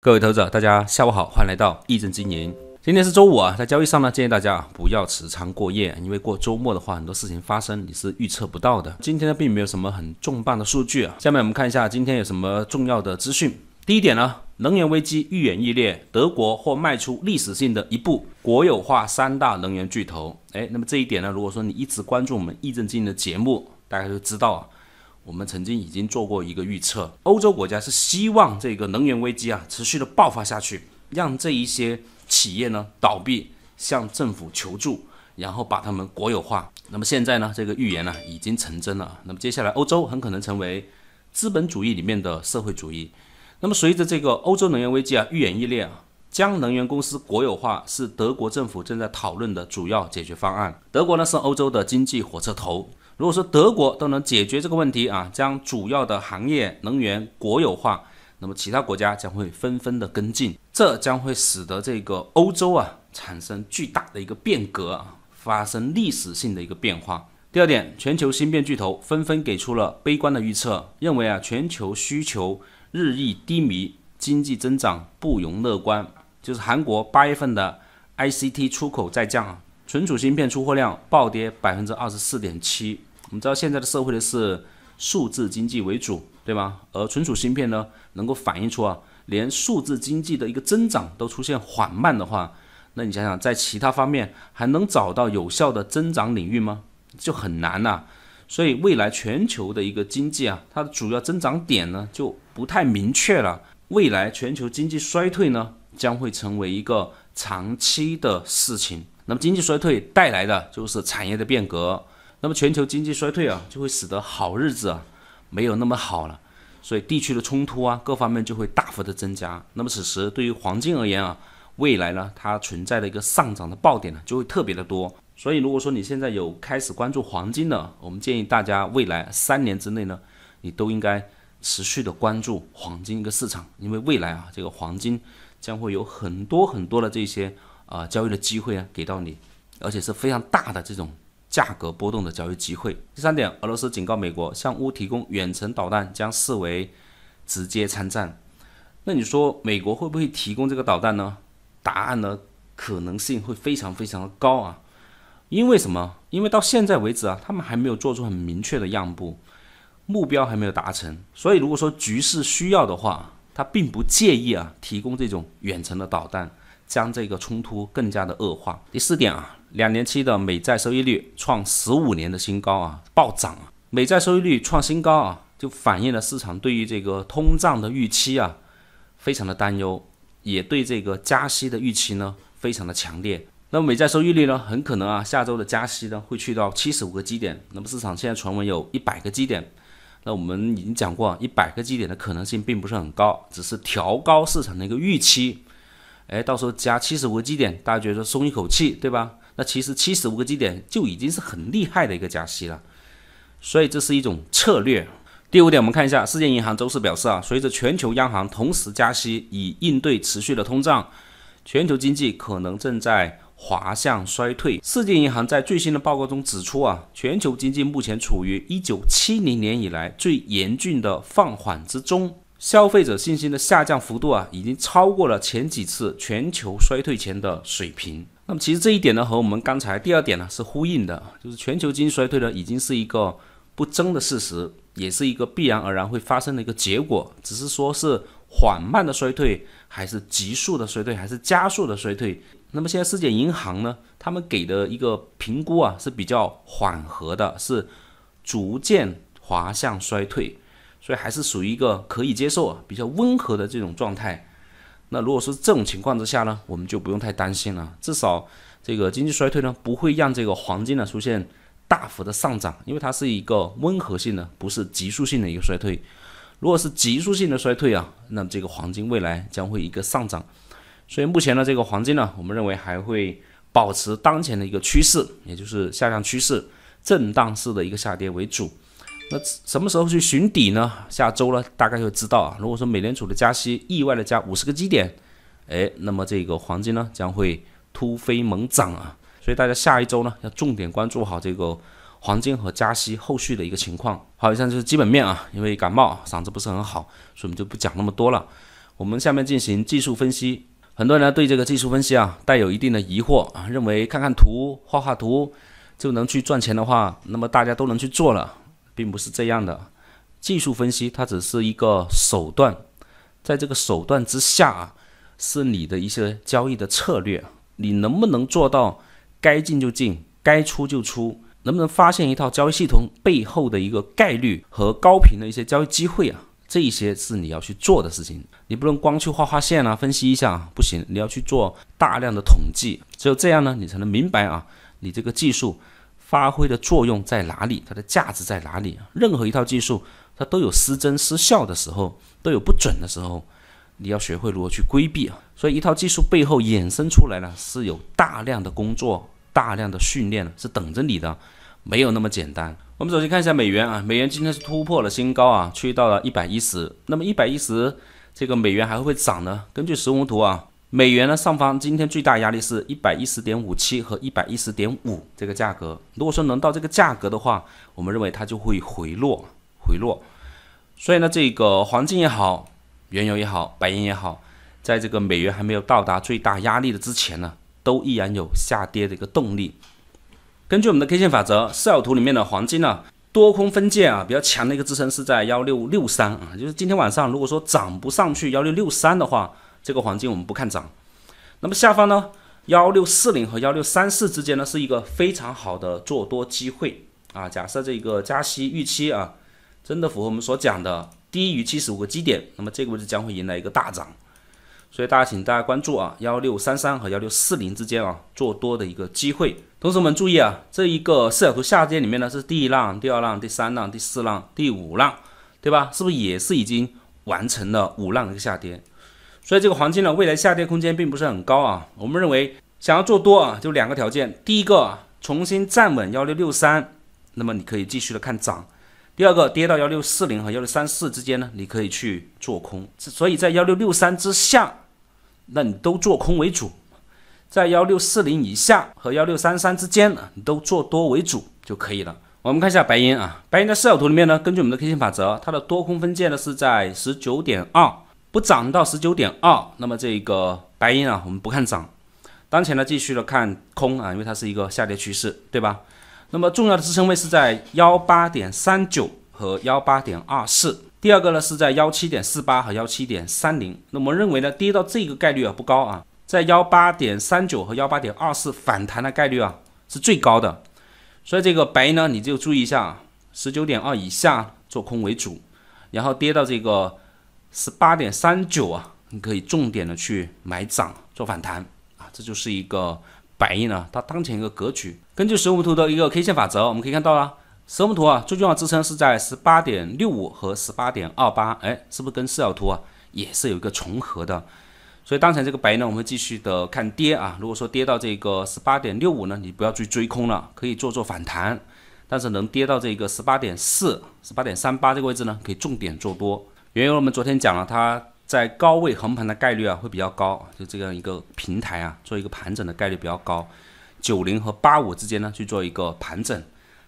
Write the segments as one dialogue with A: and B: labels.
A: 各位投资者，大家下午好，欢迎来到易正经营。今天是周五啊，在交易上呢，建议大家不要持仓过夜，因为过周末的话，很多事情发生你是预测不到的。今天呢，并没有什么很重磅的数据啊。下面我们看一下今天有什么重要的资讯。第一点呢，能源危机愈演愈烈，德国或迈出历史性的一步，国有化三大能源巨头。哎，那么这一点呢，如果说你一直关注我们易正经营的节目，大家就知道。啊，我们曾经已经做过一个预测，欧洲国家是希望这个能源危机啊持续的爆发下去，让这一些企业呢倒闭，向政府求助，然后把他们国有化。那么现在呢，这个预言呢已经成真了。那么接下来，欧洲很可能成为资本主义里面的社会主义。那么随着这个欧洲能源危机啊愈演愈烈啊，将能源公司国有化是德国政府正在讨论的主要解决方案。德国呢是欧洲的经济火车头。如果说德国都能解决这个问题啊，将主要的行业能源国有化，那么其他国家将会纷纷的跟进，这将会使得这个欧洲啊产生巨大的一个变革，啊，发生历史性的一个变化。第二点，全球芯片巨头纷纷给出了悲观的预测，认为啊全球需求日益低迷，经济增长不容乐观。就是韩国八月份的 I C T 出口再降，存储芯片出货量暴跌百分之二十四点七。我们知道现在的社会的是数字经济为主，对吗？而存储芯片呢，能够反映出啊，连数字经济的一个增长都出现缓慢的话，那你想想，在其他方面还能找到有效的增长领域吗？就很难了。所以未来全球的一个经济啊，它的主要增长点呢，就不太明确了。未来全球经济衰退呢，将会成为一个长期的事情。那么经济衰退带来的就是产业的变革。那么全球经济衰退啊，就会使得好日子啊没有那么好了，所以地区的冲突啊，各方面就会大幅的增加。那么此时对于黄金而言啊，未来呢它存在的一个上涨的爆点呢就会特别的多。所以如果说你现在有开始关注黄金的，我们建议大家未来三年之内呢，你都应该持续的关注黄金一个市场，因为未来啊这个黄金将会有很多很多的这些啊交易的机会啊给到你，而且是非常大的这种。价格波动的交易机会。第三点，俄罗斯警告美国向乌提供远程导弹将视为直接参战。那你说美国会不会提供这个导弹呢？答案呢，可能性会非常非常的高啊。因为什么？因为到现在为止啊，他们还没有做出很明确的让步，目标还没有达成。所以如果说局势需要的话，他并不介意啊，提供这种远程的导弹，将这个冲突更加的恶化。第四点啊。两年期的美债收益率创十五年的新高啊，暴涨啊！美债收益率创新高啊，就反映了市场对于这个通胀的预期啊，非常的担忧，也对这个加息的预期呢，非常的强烈。那么美债收益率呢，很可能啊，下周的加息呢，会去到七十五个基点。那么市场现在传闻有一百个基点，那我们已经讲过，一百个基点的可能性并不是很高，只是调高市场的一个预期。哎，到时候加七十五个基点，大家觉得松一口气，对吧？那其实七十五个基点就已经是很厉害的一个加息了，所以这是一种策略。第五点，我们看一下世界银行周四表示啊，随着全球央行同时加息以应对持续的通胀，全球经济可能正在滑向衰退。世界银行在最新的报告中指出啊，全球经济目前处于一九七零年以来最严峻的放缓之中，消费者信心的下降幅度啊，已经超过了前几次全球衰退前的水平。那么其实这一点呢，和我们刚才第二点呢是呼应的，就是全球经济衰退呢已经是一个不争的事实，也是一个必然而然会发生的一个结果，只是说是缓慢的衰退，还是急速的衰退，还是加速的衰退。那么现在世界银行呢，他们给的一个评估啊是比较缓和的，是逐渐滑向衰退，所以还是属于一个可以接受啊比较温和的这种状态。那如果是这种情况之下呢，我们就不用太担心了，至少这个经济衰退呢不会让这个黄金呢出现大幅的上涨，因为它是一个温和性的，不是急速性的一个衰退。如果是急速性的衰退啊，那么这个黄金未来将会一个上涨。所以目前呢，这个黄金呢，我们认为还会保持当前的一个趋势，也就是下降趋势，震荡式的一个下跌为主。那什么时候去寻底呢？下周呢，大概会知道啊。如果说美联储的加息意外的加五十个基点，哎，那么这个黄金呢将会突飞猛涨啊。所以大家下一周呢要重点关注好这个黄金和加息后续的一个情况。好，以上就是基本面啊，因为感冒嗓子不是很好，所以我们就不讲那么多了。我们下面进行技术分析。很多人呢对这个技术分析啊带有一定的疑惑啊，认为看看图、画画图就能去赚钱的话，那么大家都能去做了。并不是这样的，技术分析它只是一个手段，在这个手段之下啊，是你的一些交易的策略，你能不能做到该进就进，该出就出，能不能发现一套交易系统背后的一个概率和高频的一些交易机会啊？这一些是你要去做的事情，你不能光去画画线啊，分析一下不行，你要去做大量的统计，只有这样呢，你才能明白啊，你这个技术。发挥的作用在哪里？它的价值在哪里？任何一套技术，它都有失真、失效的时候，都有不准的时候。你要学会如何去规避啊！所以，一套技术背后衍生出来呢，是有大量的工作、大量的训练是等着你的，没有那么简单。我们首先看一下美元啊，美元今天是突破了新高啊，去到了一百一十。那么，一百一十这个美元还会不会涨呢？根据实物图啊。美元呢上方今天最大压力是一百一十点五七和一百一十点五这个价格，如果说能到这个价格的话，我们认为它就会回落回落。所以呢，这个黄金也好，原油也好，白银也好，在这个美元还没有到达最大压力的之前呢，都依然有下跌的一个动力。根据我们的 K 线法则，四小图里面的黄金呢多空分界啊比较强的一个支撑是在幺六六三啊，就是今天晚上如果说涨不上去幺六六三的话。这个黄金我们不看涨，那么下方呢，幺六四零和幺六三四之间呢，是一个非常好的做多机会啊。假设这个加息预期啊，真的符合我们所讲的低于七十五个基点，那么这个位置将会迎来一个大涨。所以大家请大家关注啊，幺六三三和幺六四零之间啊，做多的一个机会。同时我们注意啊，这一个四角图下跌里面呢，是第一浪、第二浪、第三浪、第四浪、第五浪，对吧？是不是也是已经完成了五浪的一个下跌？所以这个黄金呢，未来下跌空间并不是很高啊。我们认为想要做多啊，就两个条件：第一个，重新站稳幺六六三，那么你可以继续的看涨；第二个，跌到幺六四零和幺六三四之间呢，你可以去做空。所以在幺六六三之下，那你都做空为主；在幺六四零以下和幺六三三之间，你都做多为主就可以了。我们看一下白银啊，白银在四小图里面呢，根据我们的 K 线法则，它的多空分界呢是在十九点二。涨到十九点二，那么这个白银啊，我们不看涨，当前呢继续的看空啊，因为它是一个下跌趋势，对吧？那么重要的支撑位是在幺八点三九和幺八点二四，第二个呢是在幺七点四八和幺七点三零。那我们认为呢，跌到这个概率啊不高啊，在幺八点三九和幺八点二四反弹的概率啊是最高的，所以这个白银呢，你就注意一下，十九点二以下做空为主，然后跌到这个。十八点三九啊，你可以重点的去买涨做反弹啊，这就是一个白银呢。它当前一个格局，根据实物图的一个 K 线法则，我们可以看到啊，实物图啊，最重要支撑是在十八点六五和十八点二八，哎，是不是跟视角图啊也是有一个重合的？所以当前这个白亿呢，我们继续的看跌啊。如果说跌到这个十八点六五呢，你不要去追空了，可以做做反弹。但是能跌到这个十八点四、十八点三八这个位置呢，可以重点做多。原油我们昨天讲了，它在高位横盘的概率啊会比较高，就这样一个平台啊，做一个盘整的概率比较高。九零和八五之间呢去做一个盘整，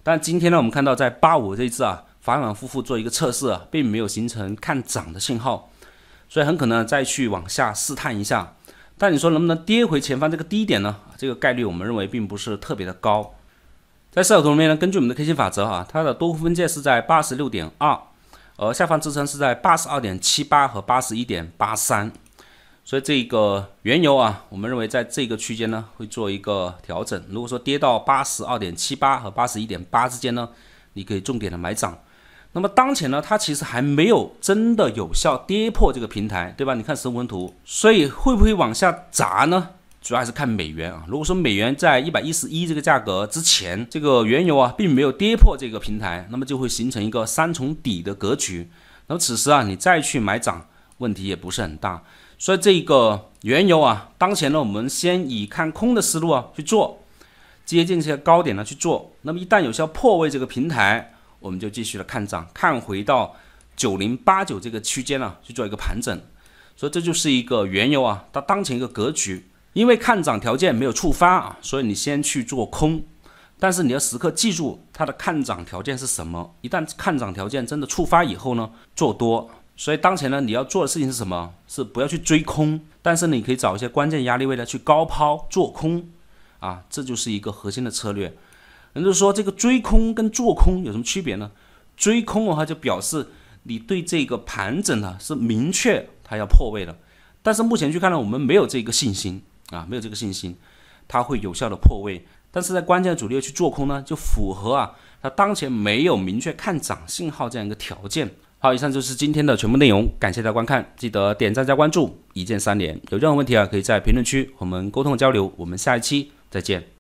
A: 但今天呢我们看到在八五这一次啊反反复复做一个测试啊，并没有形成看涨的信号，所以很可能再去往下试探一下。但你说能不能跌回前方这个低点呢？这个概率我们认为并不是特别的高。在视角图里面呢，根据我们的 K 线法则啊，它的多空分界是在八十六点二。而下方支撑是在八十二点七八和八十一点八三，所以这个原油啊，我们认为在这个区间呢会做一个调整。如果说跌到八十二点七八和八十一点八之间呢，你可以重点的买涨。那么当前呢，它其实还没有真的有效跌破这个平台，对吧？你看神分图，所以会不会往下砸呢？主要还是看美元啊。如果说美元在一百一十一这个价格之前，这个原油啊并没有跌破这个平台，那么就会形成一个三重底的格局。那么此时啊，你再去买涨，问题也不是很大。所以这个原油啊，当前呢，我们先以看空的思路啊去做，接近这些高点呢去做。那么一旦有效破位这个平台，我们就继续的看涨，看回到九零八九这个区间呢去做一个盘整。所以这就是一个原油啊，它当前一个格局。因为看涨条件没有触发啊，所以你先去做空，但是你要时刻记住它的看涨条件是什么。一旦看涨条件真的触发以后呢，做多。所以当前呢，你要做的事情是什么？是不要去追空，但是你可以找一些关键压力位呢去高抛做空啊，这就是一个核心的策略。也就是说，这个追空跟做空有什么区别呢？追空的话就表示你对这个盘整呢是明确它要破位的，但是目前去看呢，我们没有这个信心。啊，没有这个信心，它会有效的破位，但是在关键主力去做空呢，就符合啊，它当前没有明确看涨信号这样一个条件。好，以上就是今天的全部内容，感谢大家观看，记得点赞加关注，一键三连。有任何问题啊，可以在评论区我们沟通交流，我们下一期再见。